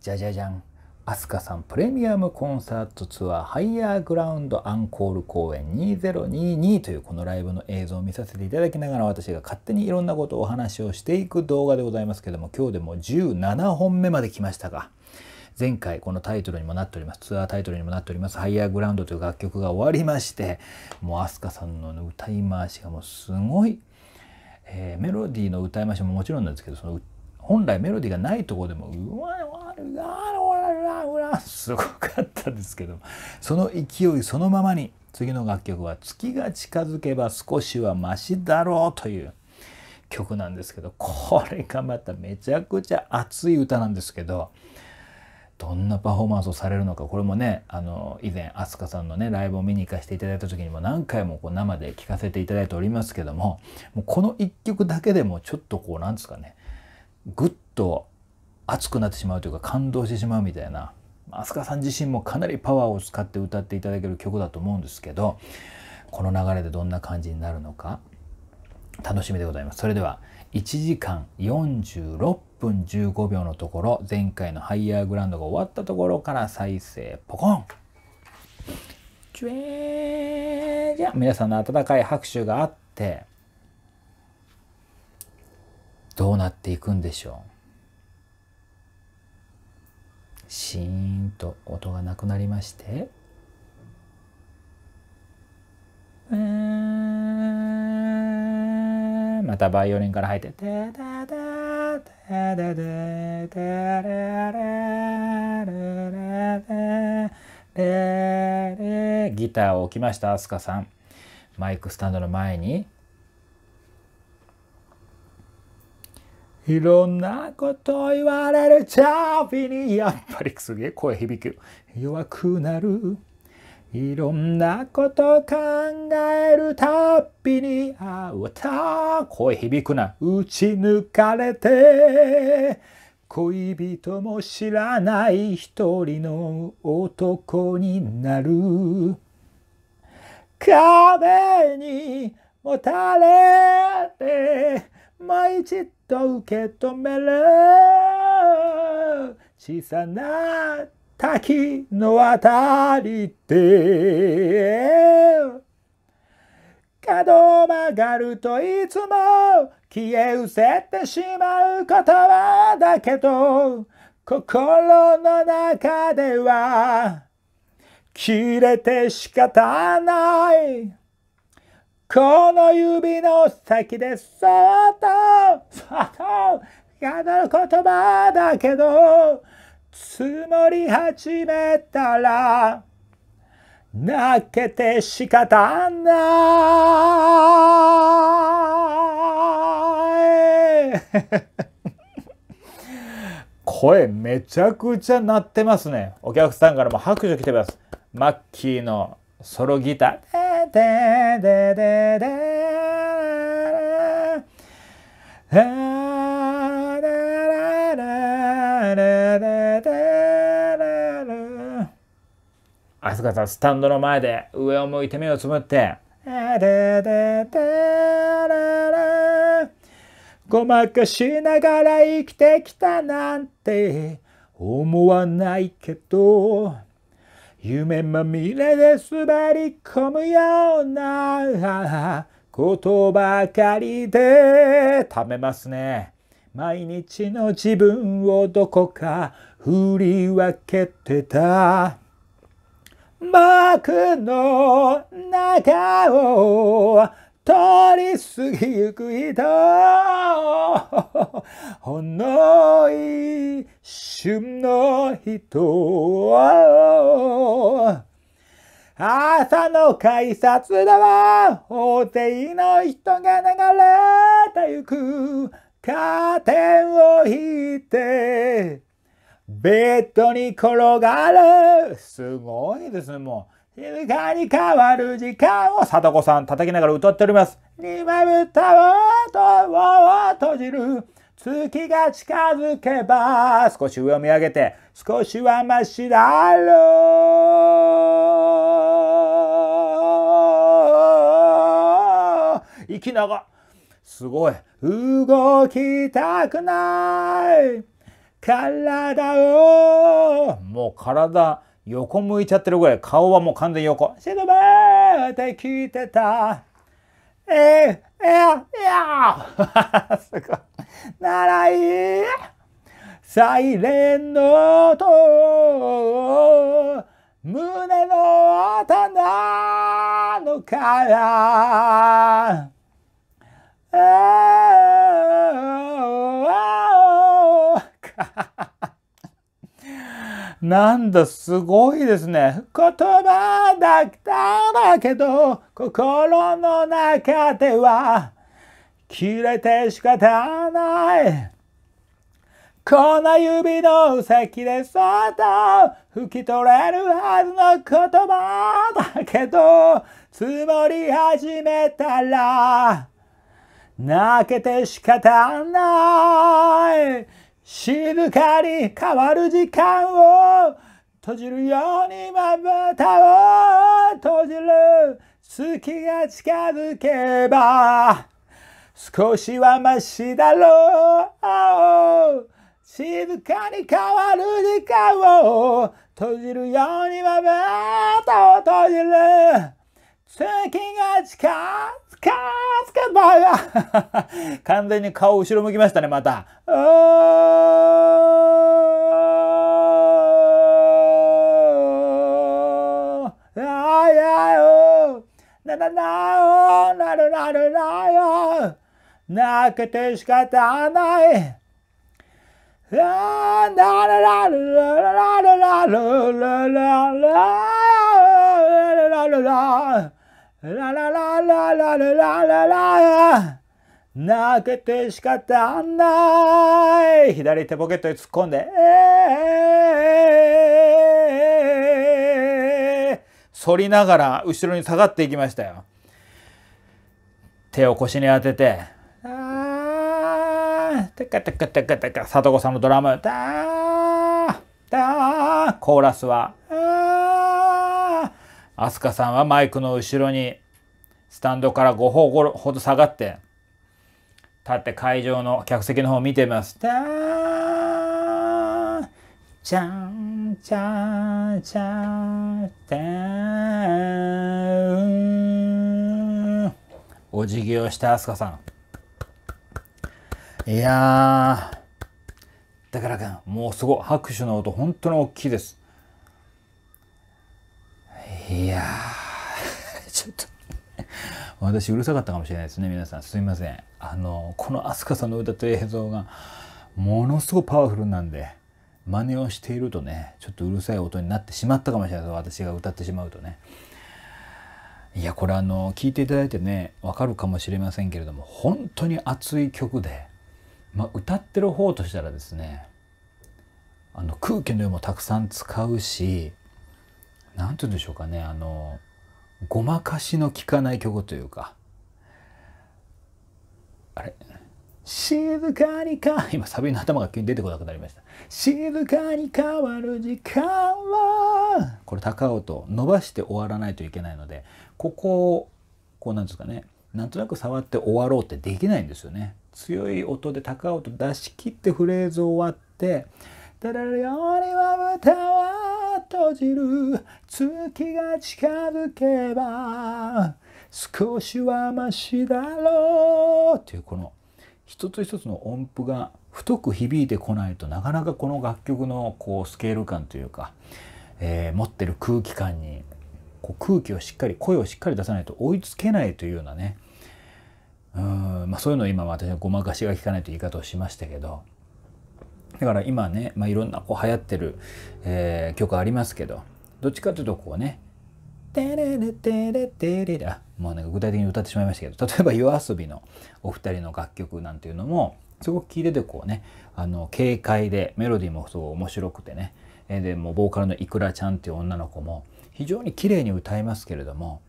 じゃじゃじゃん飛鳥さんプレミアムコンサートツアーハイヤーグラウンドアンコール公演2022というこのライブの映像を見させていただきながら私が勝手にいろんなことをお話をしていく動画でございますけども今日でも17本目まで来ましたが前回このタイトルにもなっておりますツアータイトルにもなっております「ハイヤーグラウンド」という楽曲が終わりましてもう飛鳥さんの歌い回しがもうすごい、えー、メロディーの歌い回しももちろんなんですけどその本来メロディーがないとこでもうわわわわわすごかったですけどその勢いそのままに次の楽曲は「月が近づけば少しはマシだろう」という曲なんですけどこれがまためちゃくちゃ熱い歌なんですけどどんなパフォーマンスをされるのかこれもねあの以前飛鳥さんのねライブを見に行かせていただいた時にも何回もこう生で聴かせていただいておりますけどももうこの1曲だけでもちょっとこうなんですかねぐっと熱くなってしまうというか感動してしまうみたいな飛鳥さん自身もかなりパワーを使って歌っていただける曲だと思うんですけどこの流れでどんな感じになるのか楽しみでございます。それでは1時間46分15秒のところ前回のハイヤーグランドが終わったところから再生ポコンじゃ皆さんの温かい拍手があってどうなっていくんでしょうシーンと音がなくなりましてまたバイオリンから入って「ギターを置きました飛鳥さんマイクスタンドの前にいろんなこと言われるたびにやっぱりすげえ声響く弱くなるいろんなこと考えるたびにあうた声響くな打ち抜かれて恋人も知らない一人の男になる壁にもたれてもうと受け止める小さな滝の渡りで角曲がるといつも消え失せてしまうことはだけど心の中では切れて仕方ないこの指の先でそっとそっと嫌る言葉だけど積もり始めたら泣けて仕方ない声めちゃくちゃ鳴ってますねお客さんからも拍手来てますマッキーのソロギターでででであすかさスタンドの前で上を向いて目をつむって「ごまかしながら生きてきたなんて思わないけど夢まみれで滑り込むようなことばかりでためますね。毎日の自分をどこか振り分けてた。僕の中を通り過ぎゆく人ほんの一瞬の人朝の改札では大勢の人が流れてゆくカーテンを引いてベッドに転がるすごいですねもう静かに変わる時間を貞子さん叩きながら歌っております。にまぶたを閉じる。月が近づけば、少し上を見上げて、少しはましだろう。息長。すごい。動きたくない。体を。もう体。横向いちゃってるぐらい、顔はもう完全横。シェドバーって聞いてた。えー、えー、えー、すごい。ならいい。サイレンの音、胸の音なのから。ああ、ああ、なんだ、すごいですね。言葉だっただけど、心の中では、切れて仕方ない。この指の先でそっと拭き取れるはずの言葉だけど、積もり始めたら、泣けて仕方ない。静かに変わる時間を閉じるようにまぶたを閉じる月が近づけば少しはマシだろう静かに変わる時間を閉じるようにまぶたを閉じる月が近かーつかばや 完全に顔後ろ向きましたね、また。ああやよななななるなるなよ泣けて仕方ないあなるなるなるなるなるなるなるなるなるラララララララララ泣けて仕方ない左手ポケットに突っ込んで、えー、反りながら後ろに下がっていきましたよ。手を腰に当てて、あー、テカテカテカテカ、里子さんのドラム、ダコーラスは、飛鳥さんはマイクの後ろにスタンドから5歩ほど下がって立って会場の客席の方を見てみます。チャンチャンチャンテンお辞儀をした飛鳥さんいやだからかもうすごい拍手の音本当に大きいですいやー ちょっと私うるさかったかもしれないですね皆さんすいませんあのこの飛鳥さんの歌と映像がものすごくパワフルなんで真似をしているとねちょっとうるさい音になってしまったかもしれないです私が歌ってしまうとねいやこれあの聞いていただいてねわかるかもしれませんけれども本当に熱い曲で、まあ、歌ってる方としたらですねあの空気の量もたくさん使うし何て言うんでしょうかねあのごまかしの効かない曲というかあれ静かにか今サビの頭が急に出てこなくなりました静かに変わる時間はこれ高音伸ばして終わらないといけないのでここをこうなんですかねなんとなく触って終わろうってできないんですよね強い音で高音出し切ってフレーズ終わって「ただらりよりは歌は」閉じる月が近づけば少しはましだろうっていうこの一つ一つの音符が太く響いてこないとなかなかこの楽曲のこうスケール感というか、えー、持ってる空気感にこう空気をしっかり声をしっかり出さないと追いつけないというようなねうん、まあ、そういうのを今私はごまかしが効かないという言い方をしましたけどだから今ね、まあ、いろんなこう流行ってる、えー、曲ありますけどどっちかというとこうね「テレレテレテレ」レ、もうなんか具体的に歌ってしまいましたけど例えば YOASOBI のお二人の楽曲なんていうのもすごく聴いててこうねあの軽快でメロディーもすご面白くてねでもボーカルのいくらちゃんっていう女の子も非常に綺麗に歌いますけれども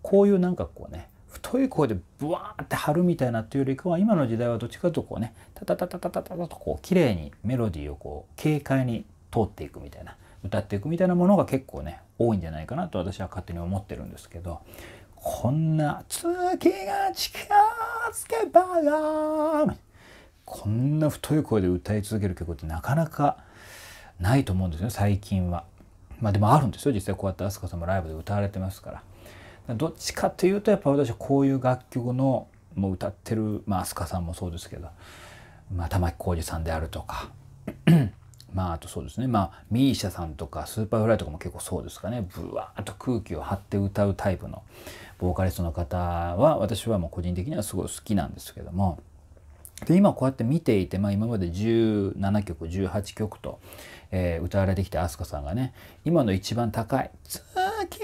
こういうなんかこうね太い声でブワーって張るみたいなっていうよりかは今の時代はどっちかとこうねタタタタタタタとこう綺麗にメロディーをこう軽快に通っていくみたいな歌っていくみたいなものが結構ね多いんじゃないかなと私は勝手に思ってるんですけどこんな「月が近づけばが」こんな太い声で歌い続ける曲ってなかなかないと思うんですよ最近は。まあでもあるんですよ実際こうやって飛鳥さんもライブで歌われてますから。どっちかというとやっぱ私はこういう楽曲のもう歌ってる、まあ、飛鳥さんもそうですけど、まあ、玉置浩二さんであるとか まああとそうですねまあ misia さんとかスーパーフライとかも結構そうですかねブワーッと空気を張って歌うタイプのボーカリストの方は私はもう個人的にはすごい好きなんですけども。で今こうやって見ていて、まあ、今まで17曲18曲と、えー、歌われてきた飛鳥さんがね今の一番高いず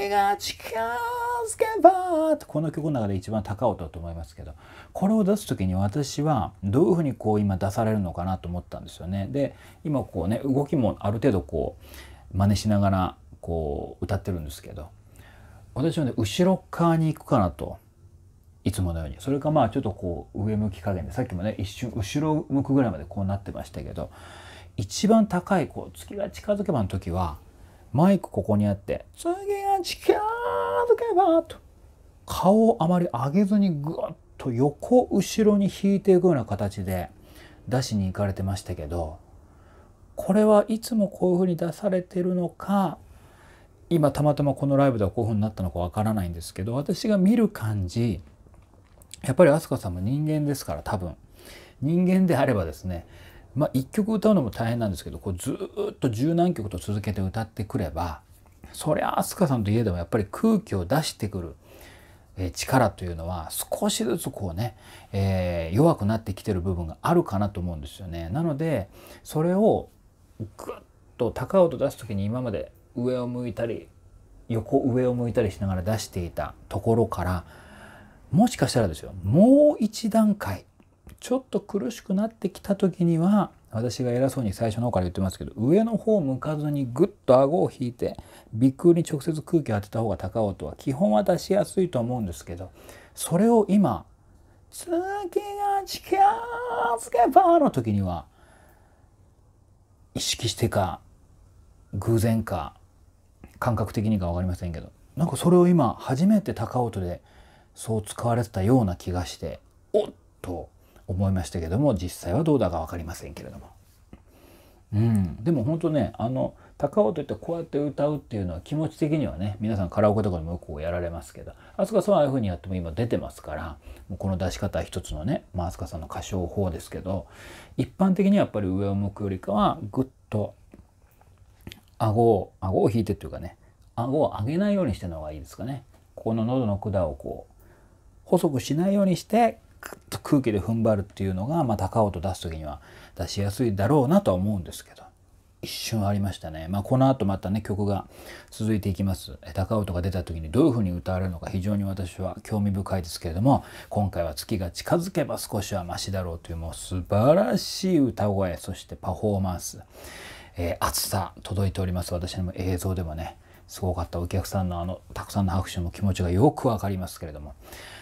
が近づけば」この曲の中で一番高い音だと思いますけどこれを出す時に私はどういうふうにこう今出されるのかなと思ったんですよね。で今こうね動きもある程度こう真似しながらこう歌ってるんですけど私はね後ろ側に行くかなと。いつものようにそれかまあちょっとこう上向き加減でさっきもね一瞬後ろ向くぐらいまでこうなってましたけど一番高いこう月が近づけばの時はマイクここにあって「次が近づけば」と顔をあまり上げずにぐっと横後ろに引いていくような形で出しに行かれてましたけどこれはいつもこういうふうに出されてるのか今たまたまこのライブではこういうふうになったのかわからないんですけど私が見る感じやっぱり飛鳥さんも人間ですから多分人間であればですねまあ、1曲歌うのも大変なんですけどこうずっと十何曲と続けて歌ってくればそりゃ飛鳥さんといえどもやっぱり空気を出してくる。力というのは少しずつこうね、えー、弱くなってきてる部分があるかなと思うんですよね。なのでそれをグッと高音出す時に今まで上を向いたり横上を向いたりしながら出していたところからもしかしたらですよもう一段階ちょっと苦しくなってきた時には私が偉そうに最初の方から言ってますけど上の方向かずにぐっと顎を引いて鼻腔に直接空気を当てた方が高音は基本は出しやすいと思うんですけどそれを今「月が近づけば」の時には意識してか偶然か感覚的にか分かりませんけどなんかそれを今初めて高音でそう使われてたような気がしておっと思いましたけども実際はどうだか分かりませんけれども。うん、でも本当ねあの高尾といってこうやって歌うっていうのは気持ち的にはね皆さんカラオケとかでもよくやられますけど飛鳥さんはああいうふうにやっても今出てますからもうこの出し方一つのね、まあ、飛鳥さんの歌唱法ですけど一般的にはやっぱり上を向くよりかはぐっと顎を顎を引いてっていうかね顎を上げないようにしての方がいいですかね。ここの喉の管をこう細くしないようにしてッと空気で踏ん張るっていうのが、まあ、高音出す時には出しやすいだろうなとは思うんですけど一瞬ありましたね、まあ、この後またね曲が続いていきます高音が出た時にどういう風に歌われるのか非常に私は興味深いですけれども今回は「月が近づけば少しはマシだろう」というもう素晴らしい歌声そしてパフォーマンス、えー、熱さ届いております私の映像でもねすごかったお客さんのあのたくさんの拍手も気持ちがよくわかりますけれども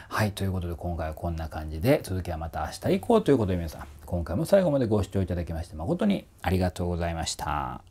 はいということで今回はこんな感じで続きはまた明日以降ということで皆さん今回も最後までご視聴いただきまして誠にありがとうございました。